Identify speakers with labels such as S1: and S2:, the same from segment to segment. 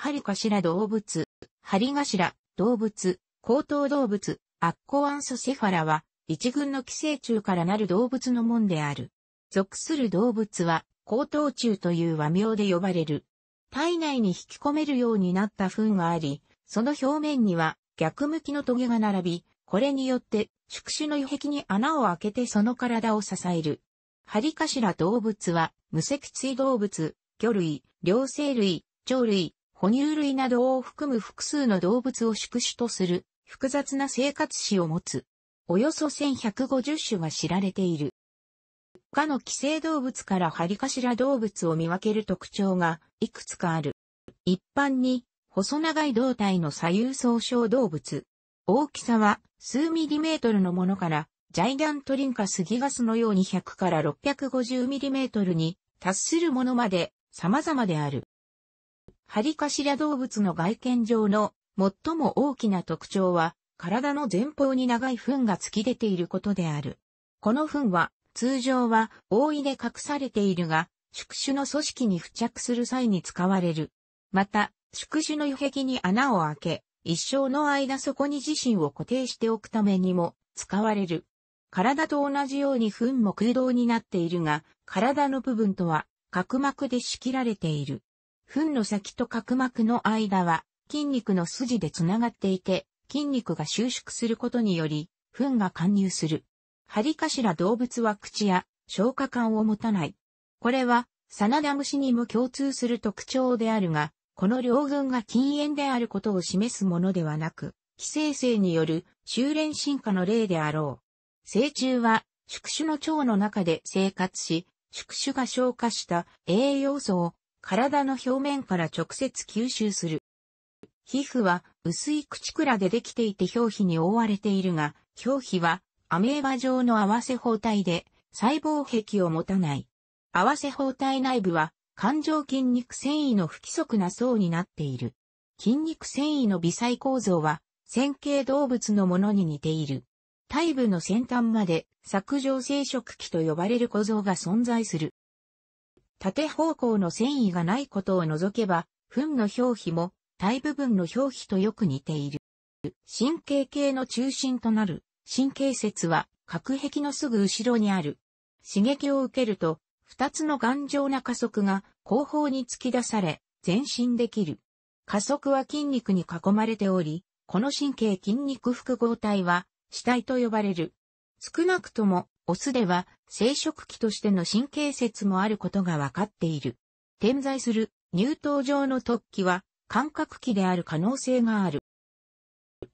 S1: 針頭動物、針頭動物、高等動物、アッコアンスセファラは、一群の寄生虫からなる動物の門である。属する動物は、高等虫という和名で呼ばれる。体内に引き込めるようになった糞があり、その表面には逆向きの棘が並び、これによって宿主の湯壁に穴を開けてその体を支える。ハリカシラ動物は無脊椎動物、魚類、両生類、鳥類、哺乳類などを含む複数の動物を宿主とする複雑な生活史を持つ。およそ1150種が知られている。他の寄生動物からハリカシラ動物を見分ける特徴がいくつかある。一般に細長い胴体の左右総称動物。大きさは数ミリメートルのものからジャイガントリンカスギガスのように100から650ミリメートルに達するものまで様々である。ハリカシラ動物の外見上の最も大きな特徴は、体の前方に長い糞が突き出ていることである。この糞は、通常は覆いで隠されているが、宿主の組織に付着する際に使われる。また、宿主の遺壁に穴を開け、一生の間そこに自身を固定しておくためにも使われる。体と同じように糞も空洞になっているが、体の部分とは角膜で仕切られている。糞の先と角膜の間は筋肉の筋でつながっていて、筋肉が収縮することにより、糞が貫入する。ハリカシラ動物は口や消化管を持たない。これは、サナダムシにも共通する特徴であるが、この両群が禁煙であることを示すものではなく、寄生性による修練進化の例であろう。成虫は宿主の腸の中で生活し、宿主が消化した栄養素を体の表面から直接吸収する。皮膚は薄い口倉でできていて表皮に覆われているが、表皮はアメーバ状の合わせ包帯で細胞壁を持たない。合わせ包帯内部は環状筋肉繊維の不規則な層になっている。筋肉繊維の微細構造は線形動物のものに似ている。体部の先端まで削除生殖器と呼ばれる構造が存在する。縦方向の繊維がないことを除けば、糞の表皮も大部分の表皮とよく似ている。神経系の中心となる神経節は隔壁のすぐ後ろにある。刺激を受けると、二つの頑丈な加速が後方に突き出され、前進できる。加速は筋肉に囲まれており、この神経筋肉複合体は、死体と呼ばれる。少なくとも、オスでは生殖器としての神経節もあることがわかっている。点在する乳頭状の突起は感覚器である可能性がある。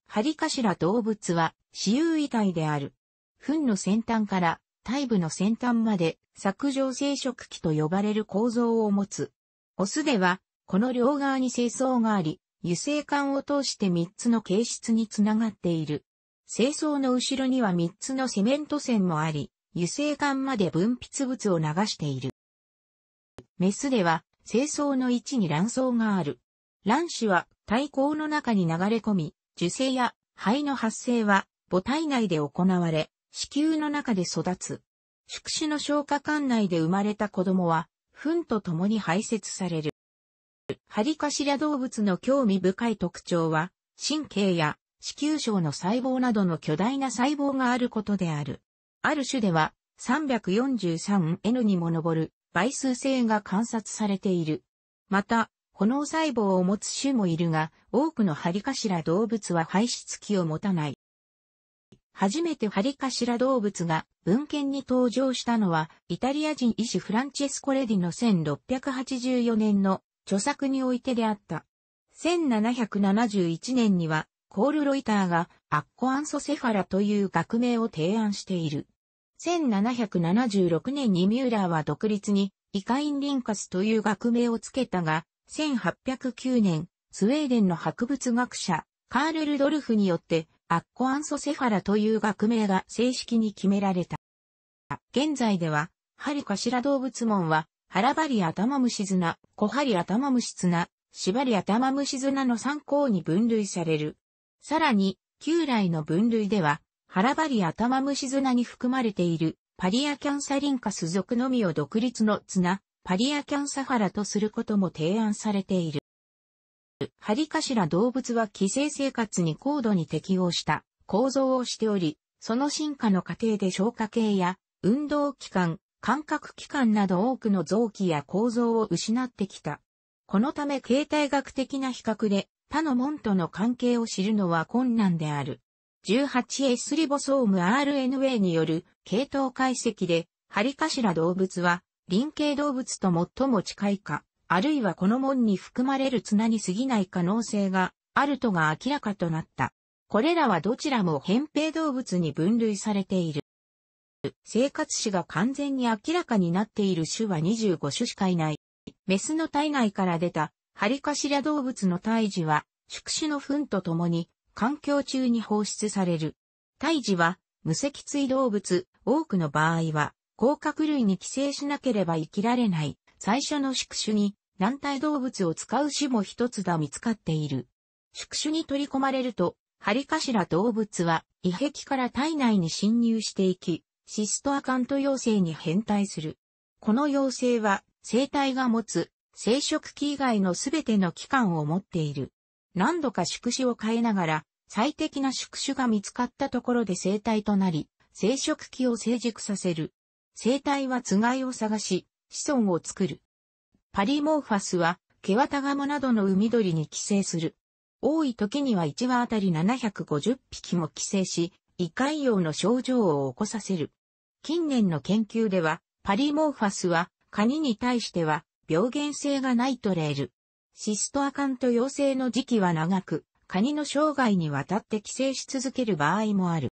S1: 針頭動物は私有遺体である。糞の先端から体部の先端まで削除生殖器と呼ばれる構造を持つ。オスでは、この両側に清掃があり、油性管を通して3つの形質につながっている。清掃の後ろには3つのセメント線もあり、油性管まで分泌物を流している。メスでは、清掃の位置に卵巣がある。卵子は体口の中に流れ込み、受精や肺の発生は母体内で行われ、子宮の中で育つ。宿主の消化管内で生まれた子供は、糞と共に排泄される。ハリカシラ動物の興味深い特徴は、神経や子宮症の細胞などの巨大な細胞があることである。ある種では 343N にも上る倍数性が観察されている。また、炎細胞を持つ種もいるが、多くのハリカシラ動物は排出器を持たない。初めてハリカシラ動物が文献に登場したのは、イタリア人医師フランチェスコ・レディの1684年の著作においてであった。1771年にはコール・ロイターがアッコアンソセファラという学名を提案している。1776年にミューラーは独立にイカインリンカスという学名をつけたが、1809年、スウェーデンの博物学者、カール・ルドルフによって、アッコアンソセファラという学名が正式に決められた。現在では、ハリカシラ動物門は、ハラバリアタマムシズナ、コハリアタマムシツナ、シバリアタマムシズナの参考に分類される。さらに、旧来の分類では、腹張り頭虫綱に含まれているパリアキャンサリンカス属のみを独立の綱、パリアキャンサハラとすることも提案されている。ハリカシラ動物は寄生生活に高度に適応した構造をしており、その進化の過程で消化系や運動器官、感覚器官など多くの臓器や構造を失ってきた。このため形態学的な比較で他の門との関係を知るのは困難である。18S リボソーム RNA による系統解析で、ハリカシラ動物は、輪形動物と最も近いか、あるいはこの門に含まれる綱に過ぎない可能性があるとが明らかとなった。これらはどちらも扁平動物に分類されている。生活史が完全に明らかになっている種は25種しかいない。メスの体内から出たハリカシラ動物の胎児は、宿主の糞とともに、環境中に放出される。胎児は、無脊椎動物、多くの場合は、甲殻類に寄生しなければ生きられない、最初の宿主に、軟体動物を使う種も一つだ見つかっている。宿主に取り込まれると、ハリカシラ動物は、遺壁から体内に侵入していき、シストアカント要請に変態する。この要請は、生体が持つ生殖器以外のすべての器官を持っている。何度か宿主を変えながら、最適な宿主が見つかったところで生体となり、生殖器を成熟させる。生体はつがいを探し、子孫を作る。パリモーファスは、毛ワタガモなどの海鳥に寄生する。多い時には1羽あたり750匹も寄生し、胃潰瘍の症状を起こさせる。近年の研究では、パリモーファスは、カニに対しては、病原性がないとレール。シストアカント陽性の時期は長く、カニの生涯にわたって寄生し続ける場合もある。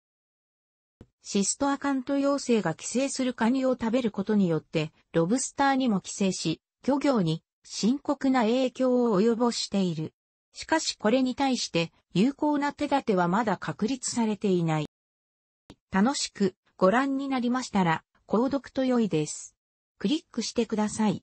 S1: シストアカント陽性が寄生するカニを食べることによって、ロブスターにも寄生し、漁業に深刻な影響を及ぼしている。しかしこれに対して有効な手立てはまだ確立されていない。楽しくご覧になりましたら、購読と良いです。クリックしてください。